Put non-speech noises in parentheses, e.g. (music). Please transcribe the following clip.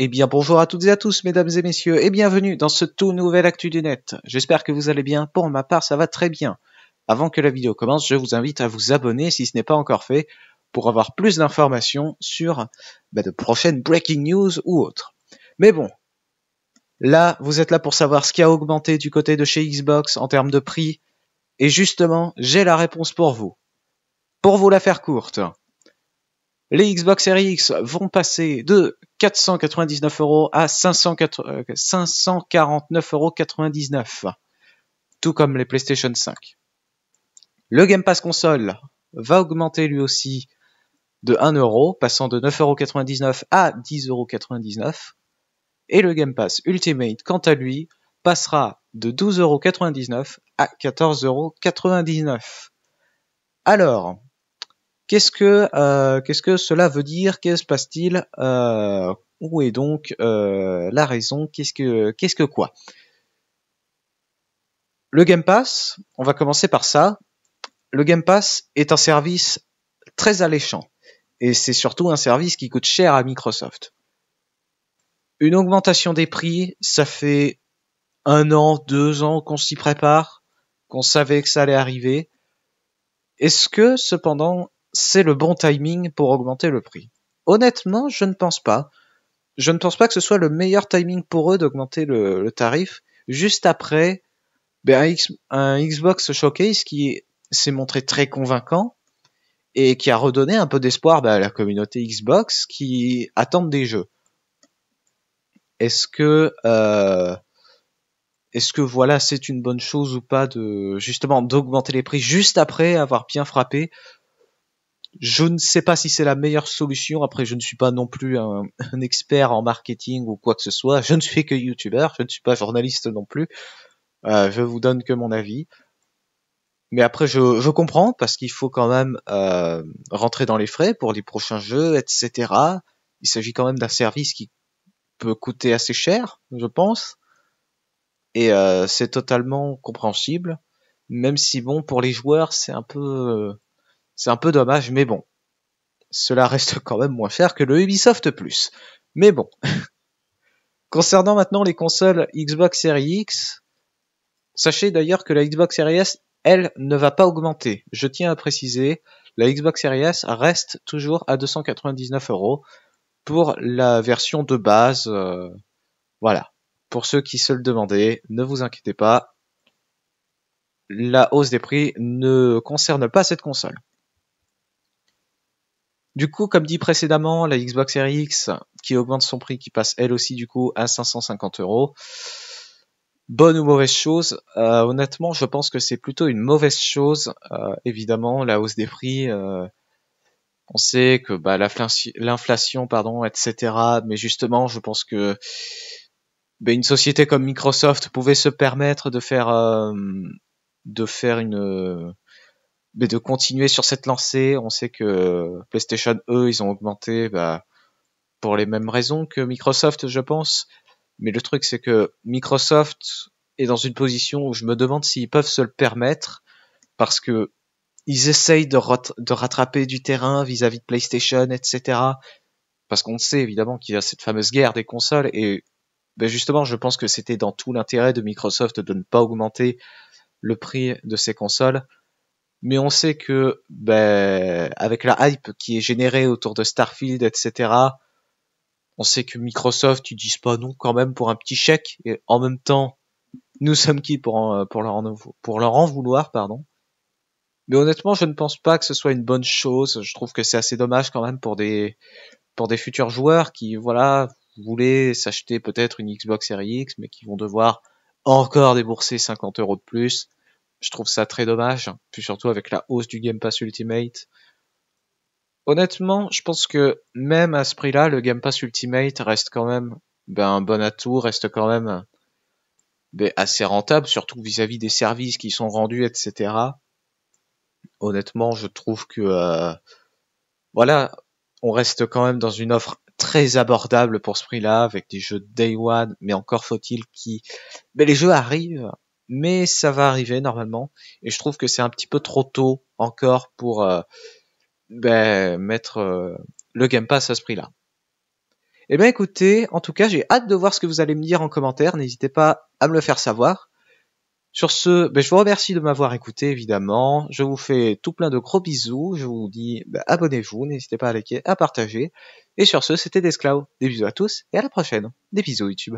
Eh bien, bonjour à toutes et à tous, mesdames et messieurs, et bienvenue dans ce tout nouvel Actu du Net. J'espère que vous allez bien. Pour ma part, ça va très bien. Avant que la vidéo commence, je vous invite à vous abonner si ce n'est pas encore fait pour avoir plus d'informations sur bah, de prochaines breaking news ou autres. Mais bon, là, vous êtes là pour savoir ce qui a augmenté du côté de chez Xbox en termes de prix. Et justement, j'ai la réponse pour vous. Pour vous la faire courte, les Xbox Series X vont passer de 499 euros à 549,99 euh, euros. Tout comme les PlayStation 5. Le Game Pass console va augmenter lui aussi de 1 euro, passant de 9,99€ à 10,99€. Et le Game Pass Ultimate, quant à lui, passera de 12,99€ à 14,99 euros. Alors, Qu'est-ce que, euh, qu'est-ce que cela veut dire Qu'est-ce se passe-t-il euh, Où est donc euh, la raison Qu'est-ce que, qu'est-ce que quoi Le Game Pass, on va commencer par ça. Le Game Pass est un service très alléchant et c'est surtout un service qui coûte cher à Microsoft. Une augmentation des prix, ça fait un an, deux ans qu'on s'y prépare, qu'on savait que ça allait arriver. Est-ce que cependant c'est le bon timing pour augmenter le prix. Honnêtement, je ne pense pas. Je ne pense pas que ce soit le meilleur timing pour eux d'augmenter le, tarif juste après ben, un, Xbox Showcase qui s'est montré très convaincant et qui a redonné un peu d'espoir ben, à la communauté Xbox qui attendent des jeux. Est-ce que euh, est-ce que voilà c'est une bonne chose ou pas de justement d'augmenter les prix juste après avoir bien frappé je ne sais pas si c'est la meilleure solution. Après, je ne suis pas non plus un, expert en marketing ou quoi que ce soit. Je ne suis que YouTuber. je ne suis pas journaliste non plus. Euh, je vous donne que mon avis. Mais après, je, comprends parce qu'il faut quand même euh, rentrer dans les frais pour les prochains jeux, etc. Il s'agit quand même d'un service qui peut coûter assez cher, je pense. Et euh, c'est totalement compréhensible. Même si, bon, pour les joueurs, c'est un peu euh, c'est un peu dommage, mais bon. Cela reste (laughs) quand même moins cher que le Ubisoft Plus. Mais bon. (laughs) Concernant maintenant les consoles Xbox Series X, sachez d'ailleurs que la Xbox Series S, elle, ne va pas augmenter. Je tiens à préciser, la Xbox Series S reste toujours à 299 euros pour la version de base. Euh, voilà. Pour ceux qui se le demandaient, ne vous inquiétez pas. La hausse des prix ne concerne pas cette console. Du coup, comme dit précédemment, la Xbox Series X qui augmente son prix, qui passe elle aussi du coup à 550 euros. Bonne ou mauvaise chose euh, Honnêtement, je pense que c'est plutôt une mauvaise chose. Euh, évidemment, la hausse des prix. Euh, on sait que bah, l'inflation, pardon, etc. Mais justement, je pense que ben, une société comme Microsoft pouvait se permettre de faire de faire une mais de continuer sur cette lancée. On sait que PlayStation, eux, ils ont augmenté bah, pour les mêmes raisons que Microsoft, je pense. Mais le truc, c'est que Microsoft est dans une position où je me demande s'ils peuvent se le permettre, parce que ils essayent de, rattraper du terrain vis-à-vis de PlayStation, etc. Parce qu'on sait évidemment qu'il y a cette fameuse guerre des consoles, et ben, justement, je pense que c'était dans tout l'intérêt de Microsoft de ne pas augmenter le prix de ses consoles mais on sait que ben, avec la hype qui est générée autour de Starfield, etc., on sait que Microsoft, ils disent pas non quand même pour un petit chèque, et en même temps, nous sommes qui pour, pour, leur, en, pour leur vouloir, pardon. Mais honnêtement, je ne pense pas que ce soit une bonne chose. Je trouve que c'est assez dommage quand même pour des, pour des futurs joueurs qui, voilà, voulaient s'acheter peut-être une Xbox Series X, mais qui vont devoir encore débourser 50 euros de plus je trouve ça très dommage, puis surtout avec la hausse du Game Pass Ultimate. Honnêtement, je pense que même à ce prix-là, le Game Pass Ultimate reste quand même ben, un bon atout, reste quand même ben, assez rentable, surtout vis-à-vis des services qui sont rendus, etc. Honnêtement, je trouve que euh, voilà, on reste quand même dans une offre très abordable pour ce prix-là, avec des jeux Day One, mais encore faut-il qu'ils... mais les jeux arrivent mais ça va arriver normalement. Et je trouve que c'est un petit peu trop tôt encore pour euh, ben, mettre euh, le Game Pass à ce prix-là. Eh bien écoutez, en tout cas j'ai hâte de voir ce que vous allez me dire en commentaire, n'hésitez pas à me le faire savoir. Sur ce, ben, je vous remercie de m'avoir écouté évidemment, je vous fais tout plein de gros bisous, je vous dis ben, abonnez-vous, n'hésitez pas à liker, à partager. Et sur ce, c'était Desclaw. des bisous à tous et à la prochaine, des bisous YouTube.